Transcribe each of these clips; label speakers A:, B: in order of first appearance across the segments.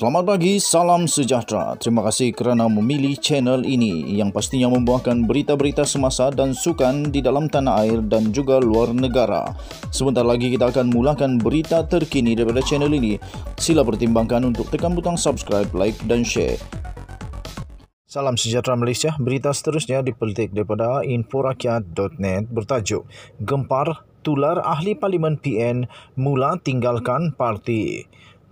A: Selamat pagi, salam sejahtera. Terima kasih kerana memilih channel ini yang pastinya membawakan berita-berita semasa dan sukan di dalam tanah air dan juga luar negara. Sebentar lagi kita akan mulakan berita terkini daripada channel ini. Sila pertimbangkan untuk tekan butang subscribe, like dan share. Salam sejahtera Malaysia. Berita seterusnya dipelitik daripada inforakyat.net bertajuk Gempar Tular Ahli Parlimen PN Mula Tinggalkan Parti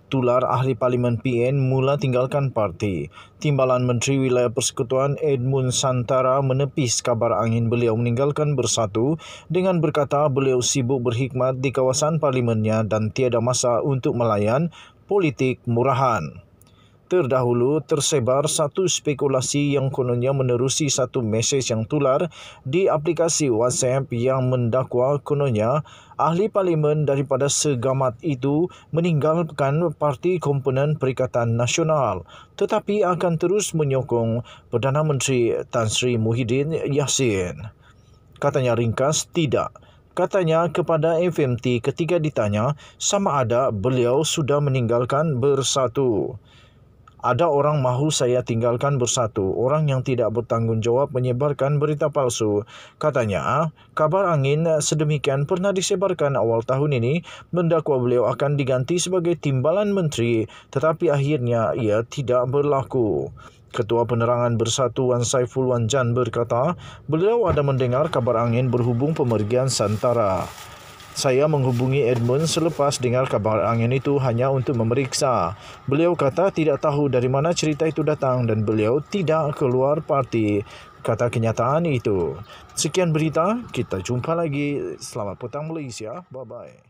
A: tular ahli parlimen PN mula tinggalkan parti. Timbalan Menteri Wilayah Persekutuan Edmund Santara menepis kabar angin beliau meninggalkan bersatu dengan berkata beliau sibuk berhikmat di kawasan parlimennya dan tiada masa untuk melayan politik murahan. Terdahulu tersebar satu spekulasi yang kononnya menerusi satu mesej yang tular di aplikasi WhatsApp yang mendakwa kononnya ahli parlimen daripada segamat itu meninggalkan parti komponen Perikatan Nasional tetapi akan terus menyokong Perdana Menteri Tan Sri Muhyiddin Yassin. Katanya ringkas, tidak. Katanya kepada FMT ketika ditanya sama ada beliau sudah meninggalkan bersatu. Ada orang mahu saya tinggalkan bersatu. Orang yang tidak bertanggungjawab menyebarkan berita palsu. Katanya, ah, kabar angin sedemikian pernah disebarkan awal tahun ini. Mendakwa beliau akan diganti sebagai timbalan menteri. Tetapi akhirnya ia tidak berlaku. Ketua Penerangan Bersatu Wan Saiful Wan Jan berkata, beliau ada mendengar kabar angin berhubung pemergian Santara. Saya menghubungi Edmund selepas dengar kabar angin itu hanya untuk memeriksa. Beliau kata tidak tahu dari mana cerita itu datang dan beliau tidak keluar parti. Kata kenyataan itu. Sekian berita, kita jumpa lagi. Selamat petang Malaysia. Bye-bye.